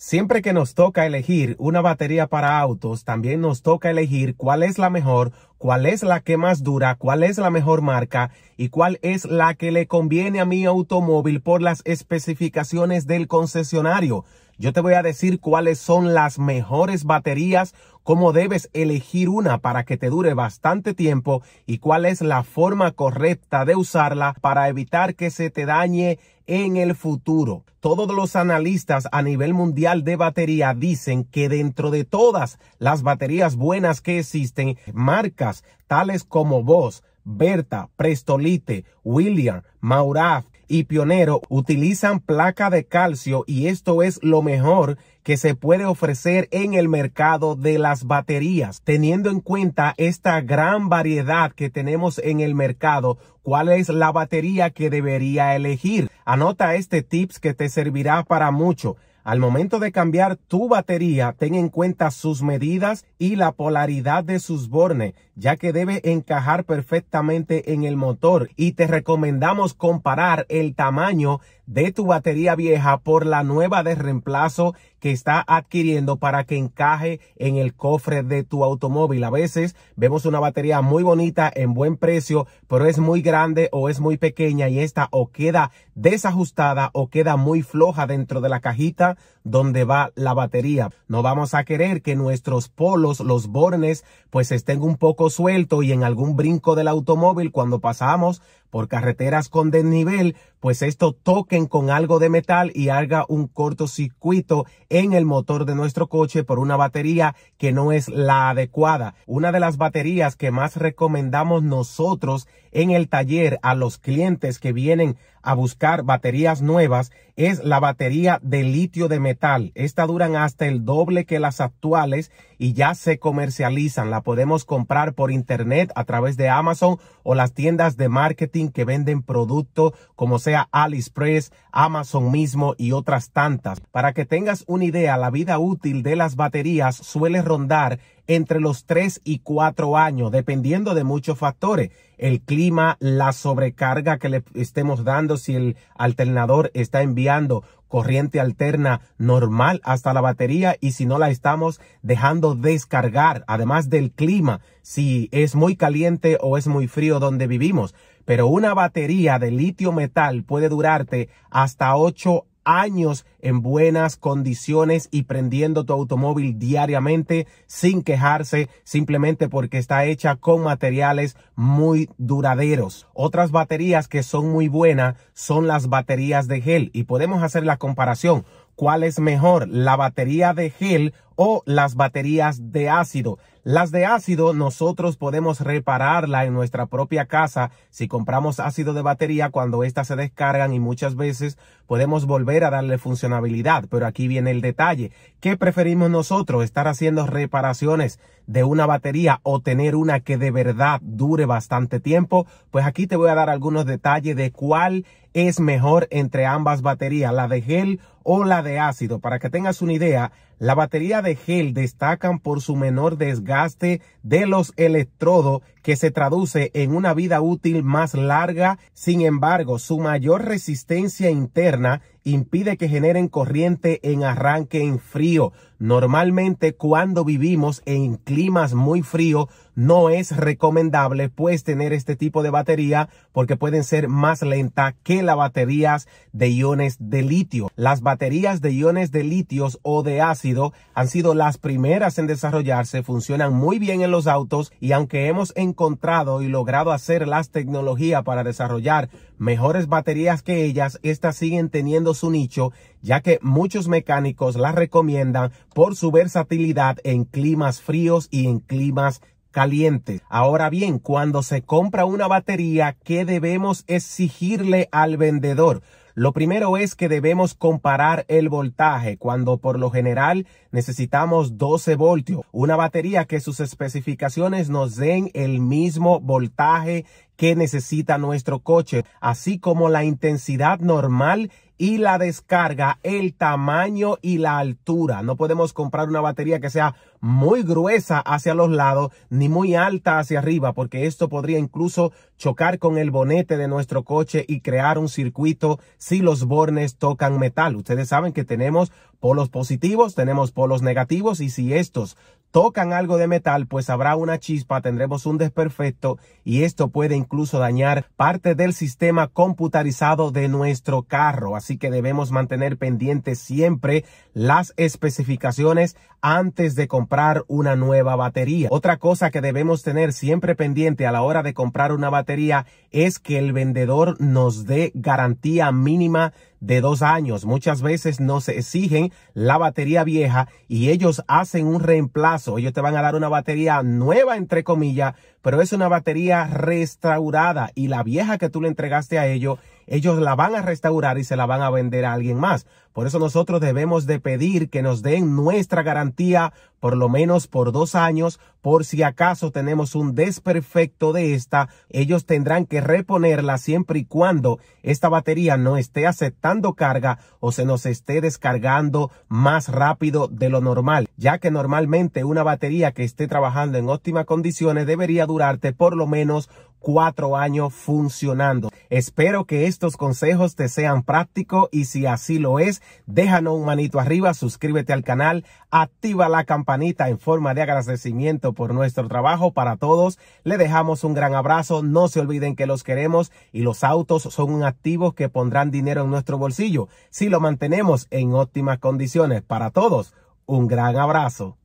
Siempre que nos toca elegir una batería para autos, también nos toca elegir cuál es la mejor, cuál es la que más dura, cuál es la mejor marca y cuál es la que le conviene a mi automóvil por las especificaciones del concesionario. Yo te voy a decir cuáles son las mejores baterías, cómo debes elegir una para que te dure bastante tiempo y cuál es la forma correcta de usarla para evitar que se te dañe en el futuro. Todos los analistas a nivel mundial de batería dicen que dentro de todas las baterías buenas que existen, marcas tales como Bosch, Berta, Prestolite, William, Mauraf, y Pionero utilizan placa de calcio y esto es lo mejor que se puede ofrecer en el mercado de las baterías, teniendo en cuenta esta gran variedad que tenemos en el mercado, cuál es la batería que debería elegir. Anota este tips que te servirá para mucho. Al momento de cambiar tu batería, ten en cuenta sus medidas y la polaridad de sus bornes, ya que debe encajar perfectamente en el motor y te recomendamos comparar el tamaño de tu batería vieja por la nueva de reemplazo que está adquiriendo para que encaje en el cofre de tu automóvil. A veces vemos una batería muy bonita en buen precio, pero es muy grande o es muy pequeña y esta o queda desajustada o queda muy floja dentro de la cajita donde va la batería. No vamos a querer que nuestros polos, los bornes, pues estén un poco sueltos y en algún brinco del automóvil cuando pasamos por carreteras con desnivel, pues esto toquen con algo de metal y haga un cortocircuito en el motor de nuestro coche por una batería que no es la adecuada. Una de las baterías que más recomendamos nosotros en el taller a los clientes que vienen a buscar baterías nuevas es la batería de litio de metal. Esta duran hasta el doble que las actuales y ya se comercializan. La podemos comprar por internet a través de Amazon o las tiendas de marketing que venden producto como sea AliExpress, Amazon mismo y otras tantas. Para que tengas una idea, la vida útil de las baterías suele rondar entre los 3 y 4 años, dependiendo de muchos factores. El clima, la sobrecarga que le estemos dando, si el alternador está enviando corriente alterna normal hasta la batería y si no la estamos dejando descargar, además del clima, si es muy caliente o es muy frío donde vivimos. Pero una batería de litio metal puede durarte hasta 8 años en buenas condiciones y prendiendo tu automóvil diariamente sin quejarse, simplemente porque está hecha con materiales muy duraderos. Otras baterías que son muy buenas son las baterías de gel y podemos hacer la comparación. ¿Cuál es mejor, la batería de gel o las baterías de ácido. Las de ácido nosotros podemos repararla en nuestra propia casa si compramos ácido de batería cuando éstas se descargan y muchas veces podemos volver a darle funcionabilidad. Pero aquí viene el detalle. ¿Qué preferimos nosotros? ¿Estar haciendo reparaciones de una batería o tener una que de verdad dure bastante tiempo? Pues aquí te voy a dar algunos detalles de cuál es mejor entre ambas baterías, la de gel o la de ácido. Para que tengas una idea, la batería de gel destacan por su menor desgaste de los electrodos que se traduce en una vida útil más larga, sin embargo, su mayor resistencia interna impide que generen corriente en arranque en frío. Normalmente cuando vivimos en climas muy frío no es recomendable pues tener este tipo de batería porque pueden ser más lenta que las baterías de iones de litio. Las baterías de iones de litio o de ácido han sido las primeras en desarrollarse, funcionan muy bien en los autos y aunque hemos encontrado encontrado y logrado hacer las tecnologías para desarrollar mejores baterías que ellas, estas siguen teniendo su nicho, ya que muchos mecánicos las recomiendan por su versatilidad en climas fríos y en climas calientes. Ahora bien, cuando se compra una batería, ¿qué debemos exigirle al vendedor? Lo primero es que debemos comparar el voltaje cuando por lo general necesitamos 12 voltios, una batería que sus especificaciones nos den el mismo voltaje que necesita nuestro coche, así como la intensidad normal y la descarga, el tamaño y la altura. No podemos comprar una batería que sea muy gruesa hacia los lados ni muy alta hacia arriba porque esto podría incluso chocar con el bonete de nuestro coche y crear un circuito si los bornes tocan metal. Ustedes saben que tenemos polos positivos, tenemos polos negativos y si estos tocan algo de metal, pues habrá una chispa, tendremos un desperfecto y esto puede incluso dañar parte del sistema computarizado de nuestro carro. Así que debemos mantener pendientes siempre las especificaciones antes de comprar una nueva batería. Otra cosa que debemos tener siempre pendiente a la hora de comprar una batería es que el vendedor nos dé garantía mínima de dos años. Muchas veces nos exigen la batería vieja y ellos hacen un reemplazo caso, ellos te van a dar una batería nueva, entre comillas, pero es una batería restaurada y la vieja que tú le entregaste a ellos, ellos la van a restaurar y se la van a vender a alguien más. Por eso nosotros debemos de pedir que nos den nuestra garantía por lo menos por dos años, por si acaso tenemos un desperfecto de esta, ellos tendrán que reponerla siempre y cuando esta batería no esté aceptando carga o se nos esté descargando más rápido de lo normal, ya que normalmente una batería que esté trabajando en óptimas condiciones debería durar por lo menos cuatro años funcionando. Espero que estos consejos te sean prácticos y si así lo es, déjanos un manito arriba, suscríbete al canal, activa la campanita en forma de agradecimiento por nuestro trabajo para todos. Le dejamos un gran abrazo, no se olviden que los queremos y los autos son un activo que pondrán dinero en nuestro bolsillo si lo mantenemos en óptimas condiciones. Para todos, un gran abrazo.